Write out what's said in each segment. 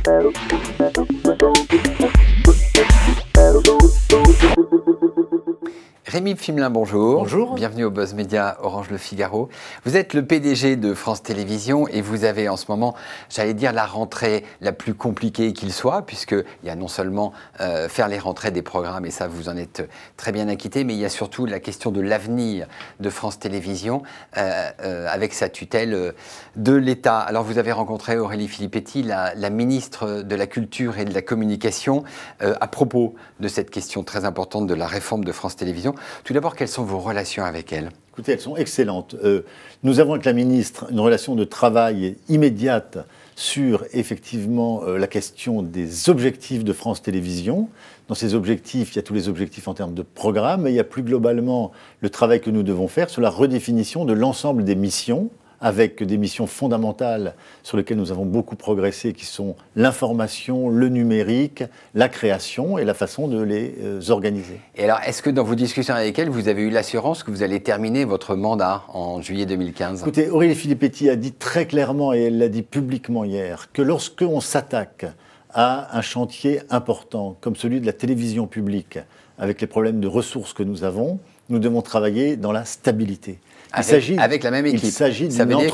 Thank you. Rémi Pfimelin, bonjour. Bonjour. Bienvenue au Buzz Média Orange Le Figaro. Vous êtes le PDG de France Télévisions et vous avez en ce moment, j'allais dire, la rentrée la plus compliquée qu'il soit, puisqu'il y a non seulement euh, faire les rentrées des programmes, et ça vous en êtes très bien acquitté, mais il y a surtout la question de l'avenir de France Télévisions euh, euh, avec sa tutelle de l'État. Alors vous avez rencontré Aurélie Filippetti, la, la, ministre de la Culture et de la Communication, à propos de cette question très importante de la réforme de France Télévisions. Tout d'abord, quelles sont vos relations avec elle Écoutez, elles sont excellentes. Euh, nous avons avec la ministre une relation de travail immédiate sur effectivement euh, la question des objectifs de France Télévisions. Dans ces objectifs, il y a tous les objectifs en termes de programme, mais il y a plus globalement le travail que nous devons faire sur la redéfinition de l'ensemble des missions avec des missions fondamentales sur lesquelles nous avons beaucoup progressé, qui sont l'information, le numérique, la création et la façon de les euh, organiser. Et alors, est-ce que dans vos discussions avec elle, vous avez eu l'assurance que vous allez terminer votre mandat en juillet 2015 Écoutez, Aurélie Filippetti a dit très clairement, et elle l'a dit publiquement hier, que lorsqu'on s'attaque à un chantier important comme celui de la télévision publique, avec les problèmes de ressources que nous avons, nous devons travailler dans la stabilité. Il avec, la même équipe. s'agit d'une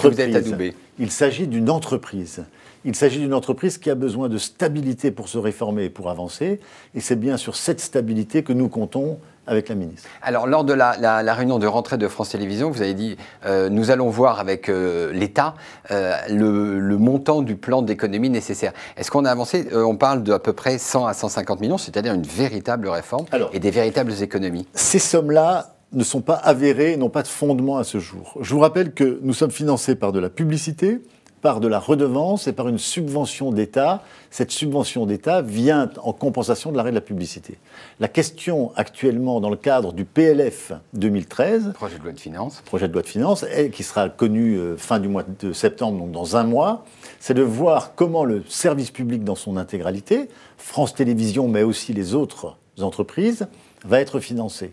Il s'agit d'une entreprise. Il s'agit d'une entreprise qui a besoin de stabilité pour se réformer et pour avancer. Et c'est bien sur cette stabilité que nous comptons avec la ministre. Alors, lors de la, réunion de rentrée de France Télévisions, vous avez dit euh, nous allons voir avec euh, l'État euh, le, montant du plan d'économie nécessaire. Est-ce qu'on a avancé On parle de à peu près 100 à 150 millions, c'est-à-dire une véritable réforme et des véritables économies. Ces sommes-là ne sont pas avérées, n'ont pas de fondement à ce jour. Je vous rappelle que nous sommes financés par de la publicité, par de la redevance et par une subvention d'État. Cette subvention d'État vient en compensation de l'arrêt de la publicité. La question actuellement dans le cadre du PLF 2013, projet de loi de finances, projet de loi de finances, qui sera connu euh, fin du mois de septembre, donc dans un mois, c'est de voir comment le service public dans son intégralité, France Télévisions, mais aussi les autres entreprises, va être financé.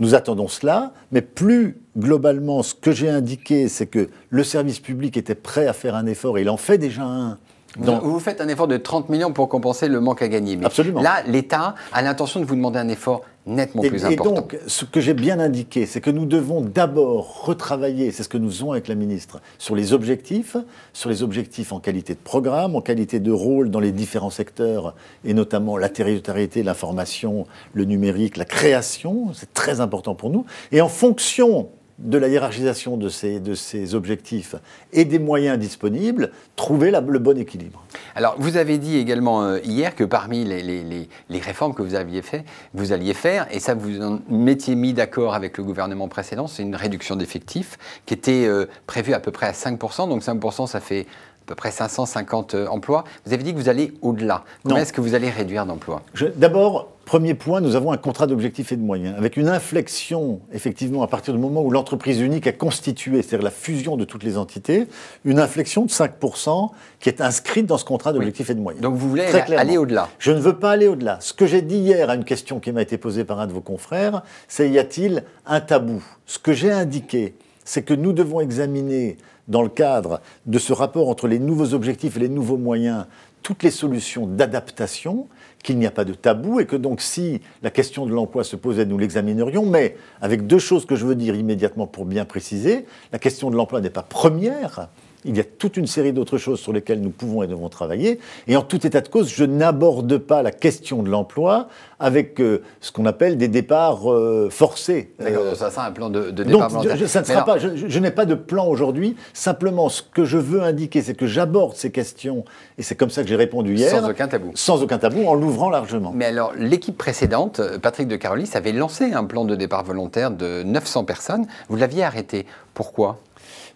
Nous attendons cela, mais plus globalement, ce que j'ai indiqué, c'est que le service public était prêt à faire un effort, et il en fait déjà un. vous faites un effort de 30 millions pour compenser le manque à gagner. Absolument. Là, l'État a l'intention de vous demander un effort et, Et donc, ce que j'ai bien indiqué, c'est que nous devons d'abord retravailler, c'est ce que nous faisons avec la ministre, sur les objectifs, sur les objectifs en qualité de programme, en qualité de rôle dans les différents secteurs, et notamment la territorialité, l'information, le numérique, la création, c'est très important pour nous, et en fonction de la hiérarchisation de ces, de ces objectifs et des moyens disponibles, trouver le bon équilibre. Alors, vous avez dit également euh, hier que parmi les, réformes que vous, aviez fait, vous alliez faire, et ça vous en mettiez mis d'accord avec le gouvernement précédent, c'est une réduction d'effectifs qui était euh, prévue à peu près à 5%, donc 5% ça fait à peu près 550 euh, emplois. Vous avez dit que vous allez au-delà. Comment est-ce que vous allez réduire d'emplois D'abord, premier point, nous avons un contrat d'objectifs et de moyens, avec une inflexion, effectivement, à partir du moment où l'entreprise unique a constitué, c'est-à-dire la fusion de toutes les entités, une inflexion de 5% qui est inscrite dans ce contrat d'objectifs et de moyens. Donc vous voulez aller au-delà Je ne veux pas aller au-delà. Ce que j'ai dit hier à une question qui m'a été posée par un de vos confrères, c'est y a-t-il un tabou Ce que j'ai indiqué, c'est que nous devons examiner, dans le cadre de ce rapport entre les nouveaux objectifs et les nouveaux moyens, toutes les solutions d'adaptation, qu'il n'y a pas de tabou et que donc si la question de l'emploi se posait, nous l'examinerions, mais avec deux choses que je veux dire immédiatement pour bien préciser, la question de l'emploi n'est pas première, il y a toute une série d'autres choses sur lesquelles nous pouvons et devons travailler. Et en tout état de cause, je n'aborde pas la question de l'emploi avec euh, ce qu'on appelle des départs euh, forcés. D'accord, euh, ça sera un plan de, départ donc, je, ça ne sera pas, je, je n'ai pas de plan aujourd'hui. Simplement, ce que je veux indiquer, c'est que j'aborde ces questions, et c'est comme ça que j'ai répondu hier. Sans aucun tabou. Sans aucun tabou, en l'ouvrant largement. Mais alors, l'équipe précédente, Patrick de Carolis, avait lancé un plan de départ volontaire de 900 personnes. Vous l'aviez arrêté. Pourquoi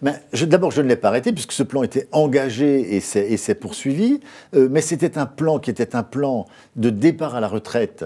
ben, D'abord, je ne l'ai pas arrêté puisque ce plan était engagé et s'est poursuivi, euh, mais c'était un plan qui était un plan de départ à la retraite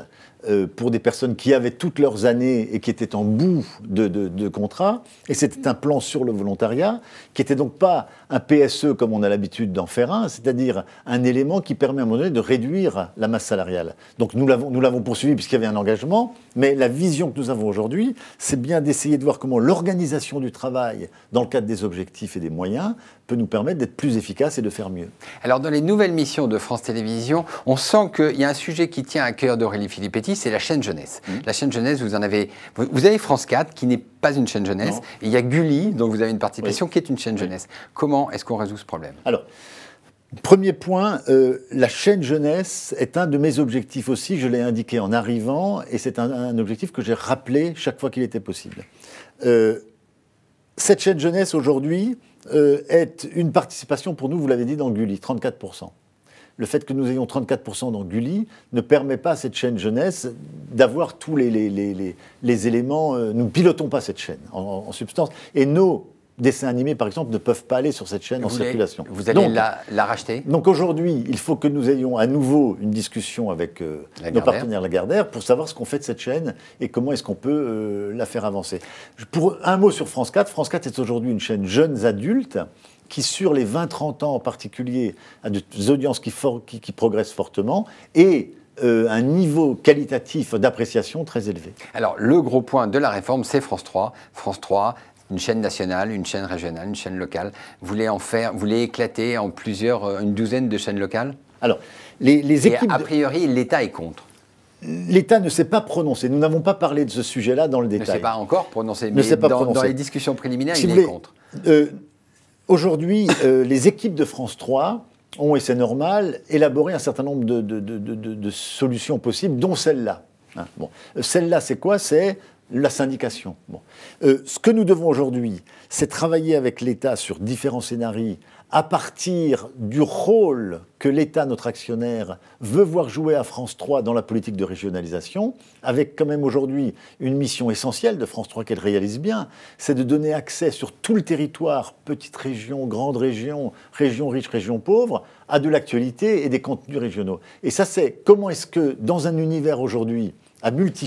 euh, pour des personnes qui avaient toutes leurs années et qui étaient en bout de, de contrat. Et c'était un plan sur le volontariat qui n'était donc pas un PSE comme on a l'habitude d'en faire un, c'est-à-dire un élément qui permet à un moment donné de réduire la masse salariale. Donc nous l'avons poursuivi puisqu'il y avait un engagement, mais la vision que nous avons aujourd'hui, c'est bien d'essayer de voir comment l'organisation du travail dans le cadre des objectifs et des moyens peut nous permettre d'être plus efficaces et de faire mieux. Alors dans les nouvelles missions de France Télévisions, on sent qu'il y a un sujet qui tient à cœur d'Aurélie Filippetti, c'est la chaîne jeunesse. Mmh. La chaîne jeunesse, vous en avez, vous avez France 4 qui n'est pas une chaîne jeunesse, et il y a Gulli dont vous avez une participation qui est une chaîne jeunesse. Comment est-ce qu'on résout ce problème Alors. Premier point, euh, la chaîne jeunesse est un de mes objectifs aussi, je l'ai indiqué en arrivant, et c'est un, objectif que j'ai rappelé chaque fois qu'il était possible. Euh, cette chaîne jeunesse aujourd'hui, euh, est une participation pour nous, vous l'avez dit, dans Gulli, 34%. Le fait que nous ayons 34% dans Gulli ne permet pas à cette chaîne jeunesse d'avoir tous les, éléments. Euh, nous ne pilotons pas cette chaîne en, en substance. Et nos dessins animés, par exemple, ne peuvent pas aller sur cette chaîne en circulation. Vous allez donc, la, racheter Donc aujourd'hui, il faut que nous ayons à nouveau une discussion avec euh, nos partenaires Lagardère pour savoir ce qu'on fait de cette chaîne et comment est-ce qu'on peut euh, la faire avancer. Pour un mot sur France 4, France 4 est aujourd'hui une chaîne jeunes adultes qui, sur les 20-30 ans en particulier, a des audiences qui, qui, progressent fortement et euh, un niveau qualitatif d'appréciation très élevé. Alors, le gros point de la réforme, c'est France 3. France 3 une chaîne nationale, une chaîne régionale, une chaîne locale. Vous en faire, éclater en plusieurs, euh, une douzaine de chaînes locales Alors, les, équipes. a priori, l'État est contre. L'État ne s'est pas prononcé. Nous n'avons pas parlé de ce sujet-là dans le détail. Ne s'est pas encore prononcé, mais dans, dans, les discussions préliminaires, il est contre. Euh, aujourd'hui, euh, les équipes de France 3 ont, et c'est normal, élaboré un certain nombre de, solutions possibles, dont celle-là. Hein, bon. Celle-là, c'est quoi C'est la syndication. Euh, ce que nous devons aujourd'hui, c'est travailler avec l'État sur différents scénarios à partir du rôle que l'État, notre actionnaire, veut voir jouer à France 3 dans la politique de régionalisation, avec quand même aujourd'hui une mission essentielle de France 3 qu'elle réalise bien, c'est de donner accès sur tout le territoire, petite région, grandes région, région riche, région pauvres, à de l'actualité et des contenus régionaux. Et ça, c'est comment est-ce que dans un univers aujourd'hui à multi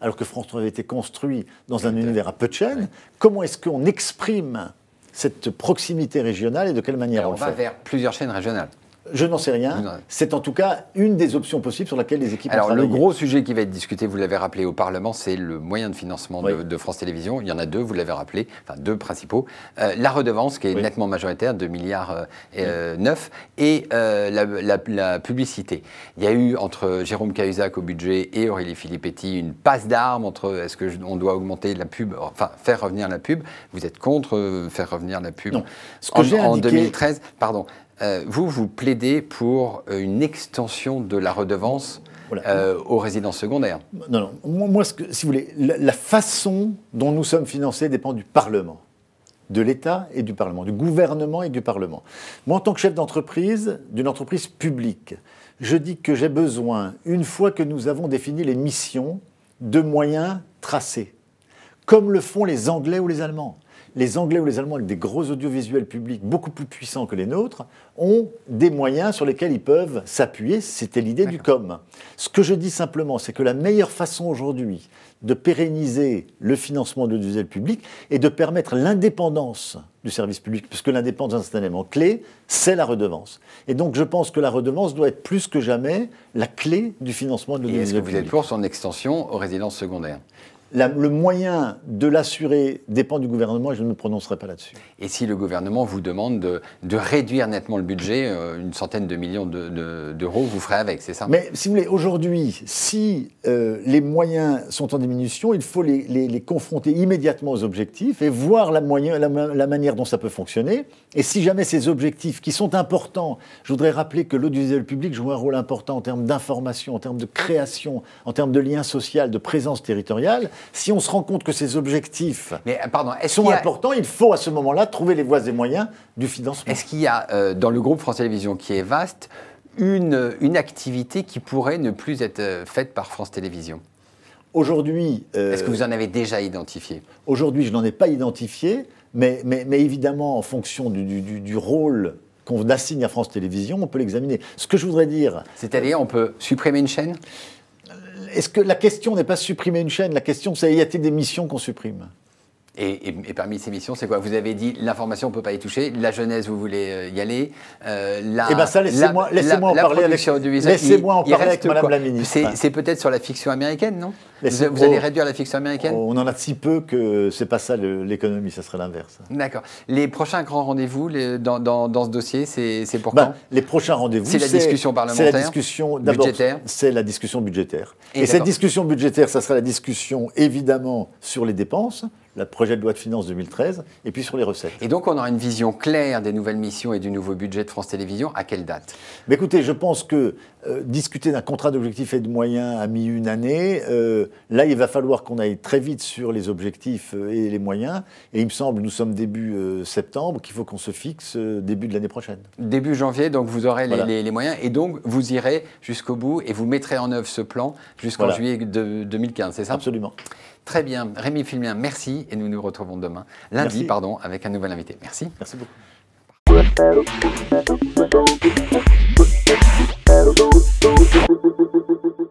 alors que 3 avait été construit dans un univers à peu de chaînes. Comment est-ce qu'on exprime cette proximité régionale et de quelle manière on, va vers plusieurs chaînes régionales. Je n'en sais rien. C'est en tout cas une des options possibles sur laquelle les équipes. Alors le gros sujet qui va être discuté, vous l'avez rappelé au Parlement, c'est le moyen de financement de, France Télévisions. Il y en a deux, vous l'avez rappelé, enfin deux principaux. Euh, la redevance qui est nettement majoritaire, 2 milliards euh, et euh, la, publicité. Il y a eu entre Jérôme Cahuzac au budget et Aurélie Filippetti une passe d'armes entre est-ce que on doit augmenter la pub, enfin faire revenir la pub. Vous êtes contre faire revenir la pub en, en 2013, pardon. Euh, vous, vous plaidez pour euh, une extension de la redevance euh, aux résidences secondaires. Non, non. Moi, si vous voulez, la, façon dont nous sommes financés dépend du Parlement, de l'État et du Parlement, du gouvernement et du Parlement. Moi, en tant que chef d'entreprise, d'une entreprise publique, je dis que j'ai besoin, une fois que nous avons défini les missions, de moyens tracés, comme le font les Anglais ou les Allemands les Anglais ou les Allemands avec des gros audiovisuels publics beaucoup plus puissants que les nôtres ont des moyens sur lesquels ils peuvent s'appuyer. C'était l'idée du com. Ce que je dis simplement, c'est que la meilleure façon aujourd'hui de pérenniser le financement de l'audiovisuel public et de permettre l'indépendance du service public, puisque l'indépendance est un élément clé, c'est la redevance. Et donc je pense que la redevance doit être plus que jamais la clé du financement de l'audiovisuel public. Est-ce que vous êtes pour son extension aux résidences secondaires le moyen de l'assurer dépend du gouvernement et je ne me prononcerai pas là-dessus. Et si le gouvernement vous demande de, réduire nettement le budget, euh, une centaine de millions d'euros, vous ferez avec, c'est ça Mais si vous voulez, aujourd'hui, si euh, les moyens sont en diminution, il faut les, confronter immédiatement aux objectifs et voir la, la manière dont ça peut fonctionner. Et si jamais ces objectifs, qui sont importants, je voudrais rappeler que l'audiovisuel public joue un rôle important en termes d'information, en termes de création, en termes de lien social, de présence territoriale, si on se rend compte que ces objectifs Mais, euh, pardon, elles sont importants, il faut à ce moment-là trouver les voies et moyens du financement. Est-ce qu'il y a euh, dans le groupe France Télévisions qui est vaste une, une activité qui pourrait ne plus être euh, faite par France Télévisions Aujourd'hui. Est-ce que vous en avez déjà identifié Aujourd'hui, je n'en ai pas identifié, mais, mais, mais, évidemment, en fonction du, du, du rôle qu'on assigne à France Télévisions, on peut l'examiner. Ce que je voudrais dire. C'est-à-dire, on peut supprimer une chaîne est-ce que la question n'est pas supprimer une chaîne La question, c'est y a-t-il des missions qu'on supprime et, parmi ces missions, c'est quoi Vous avez dit l'information, on ne peut pas y toucher. La jeunesse, vous voulez euh, y aller. Euh, la, eh bien ça, laissez-moi en, parler avec, laissez en Madame la Ministre. C'est peut-être sur la fiction américaine, non vous, allez réduire la fiction américaine On en a si peu que c'est pas ça l'économie, ça serait l'inverse. D'accord. Les prochains grands rendez-vous dans, ce dossier, c'est pour ben, Les prochains rendez-vous, c'est la discussion parlementaire, c'est la discussion budgétaire. C'est la discussion budgétaire. Et, et cette discussion budgétaire, ça sera la discussion évidemment sur les dépenses le projet de loi de finances 2013, et puis sur les recettes. Et donc on aura une vision claire des nouvelles missions et du nouveau budget de France Télévisions, à quelle date Écoutez, je pense que euh, discuter d'un contrat d'objectifs et de moyens à mi une année, euh, là il va falloir qu'on aille très vite sur les objectifs euh, et les moyens, et il me semble, nous sommes début septembre, qu'il faut qu'on se fixe début de l'année prochaine. Début janvier, donc vous aurez les, moyens, et donc vous irez jusqu'au bout et vous mettrez en œuvre ce plan jusqu'en juillet 2015, c'est ça Absolument. Très bien. Rémi Filmien, merci. Et nous nous retrouvons demain, lundi, pardon, avec un nouvel invité. Merci. Merci beaucoup.